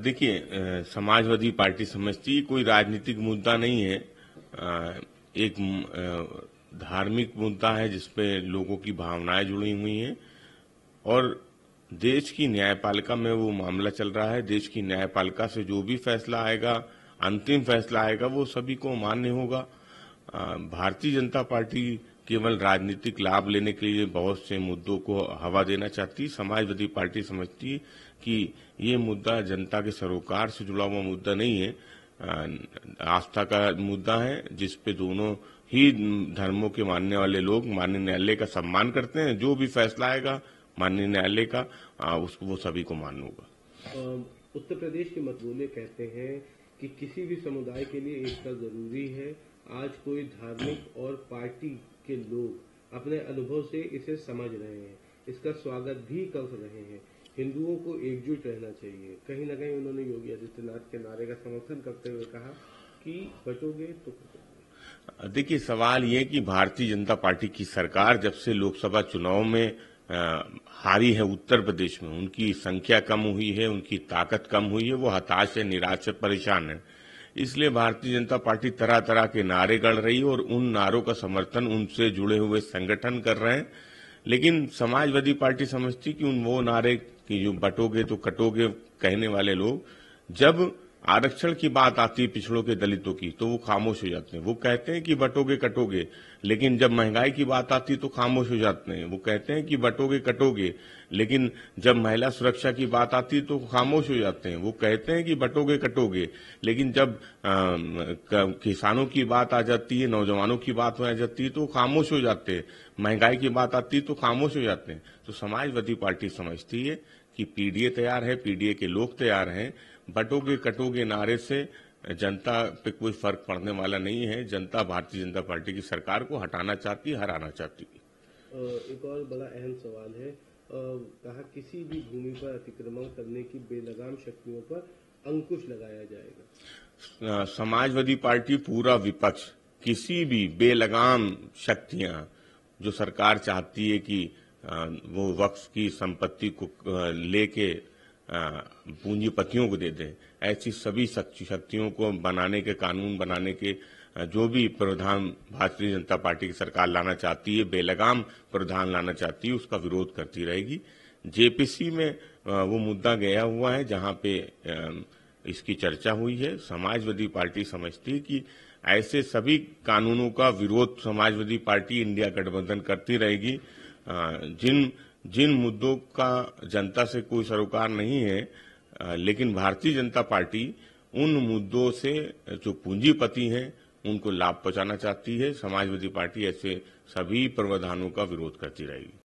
देखिए समाजवादी पार्टी समझती कोई राजनीतिक मुद्दा नहीं है एक धार्मिक मुद्दा है जिसपे लोगों की भावनाएं जुड़ी हुई हैं और देश की न्यायपालिका में वो मामला चल रहा है देश की न्यायपालिका से जो भी फैसला आएगा अंतिम फैसला आएगा वो सभी को मान्य होगा भारतीय जनता पार्टी केवल राजनीतिक लाभ लेने के लिए बहुत से मुद्दों को हवा देना चाहती समाजवादी पार्टी समझती कि ये मुद्दा जनता के सरोकार से जुड़ा हुआ मुद्दा नहीं है आस्था का मुद्दा है जिसपे दोनों ही धर्मों के मानने वाले लोग माननीय न्यायालय का सम्मान करते हैं जो भी फैसला आएगा माननीय न्यायालय का आ, उसको वो सभी को मानना होगा उत्तर प्रदेश के मतबूले कहते हैं कि किसी भी समुदाय के लिए एकता जरूरी है आज कोई धार्मिक और पार्टी के लोग अपने अनुभव से इसे समझ रहे हैं इसका स्वागत भी कर रहे हैं हिंदुओं को एकजुट रहना चाहिए कहीं ना कहीं उन्होंने योगी आदित्यनाथ के नारे का समर्थन करते हुए कहा कि बचोगे तो देखिए सवाल ये कि भारतीय जनता पार्टी की सरकार जब से लोकसभा चुनाव में आ, हारी है उत्तर प्रदेश में उनकी संख्या कम हुई है उनकी ताकत कम हुई है वो हताश है निराश है परेशान है इसलिए भारतीय जनता पार्टी तरह तरह के नारे गढ़ रही है और उन नारों का समर्थन उनसे जुड़े हुए संगठन कर रहे हैं लेकिन समाजवादी पार्टी समझती कि उन वो नारे की जो बटोगे तो कटोगे कहने वाले लोग जब आरक्षण की बात आती है पिछड़ों के दलितों की तो वो खामोश हो जाते हैं वो कहते हैं कि बटोगे कटोगे लेकिन जब महंगाई की बात आती है तो खामोश हो जाते हैं वो कहते हैं कि बटोगे कटोगे लेकिन जब महिला सुरक्षा की बात आती है तो खामोश हो जाते हैं वो कहते हैं कि बटोगे कटोगे लेकिन जब किसानों की बात आ जाती है नौजवानों की बात आ जाती है तो खामोश हो जाते हैं महंगाई की बात आती है तो खामोश हो जाते हैं तो समाजवादी पार्टी समझती है कि पीडीए तैयार है पीडीए के लोग तैयार हैं बटोगे कटोगे नारे से जनता पे कोई फर्क पड़ने वाला नहीं है जनता भारतीय जनता पार्टी की सरकार को हटाना चाहती है हराना चाहती है एक और बड़ा अहम सवाल है कहा किसी भी भूमि पर अतिक्रमण करने की बेलगाम शक्तियों पर अंकुश लगाया जाएगा समाजवादी पार्टी पूरा विपक्ष किसी भी बेलगाम शक्तियां जो सरकार चाहती है कि वो वक्फ की संपत्ति को लेके पूंजीपतियों को दे दें ऐसी सभी शक्तियों को बनाने के कानून बनाने के जो भी प्रावधान भारतीय जनता पार्टी की सरकार लाना चाहती है बेलगाम प्रावधान लाना चाहती है उसका विरोध करती रहेगी जेपीसी में वो मुद्दा गया हुआ है जहां पे इसकी चर्चा हुई है समाजवादी पार्टी समझती है कि ऐसे सभी कानूनों का विरोध समाजवादी पार्टी इंडिया गठबंधन करती रहेगी जिन जिन मुद्दों का जनता से कोई सरोकार नहीं है लेकिन भारतीय जनता पार्टी उन मुद्दों से जो पूंजीपति हैं उनको लाभ पहुंचाना चाहती है समाजवादी पार्टी ऐसे सभी प्रावधानों का विरोध करती रहेगी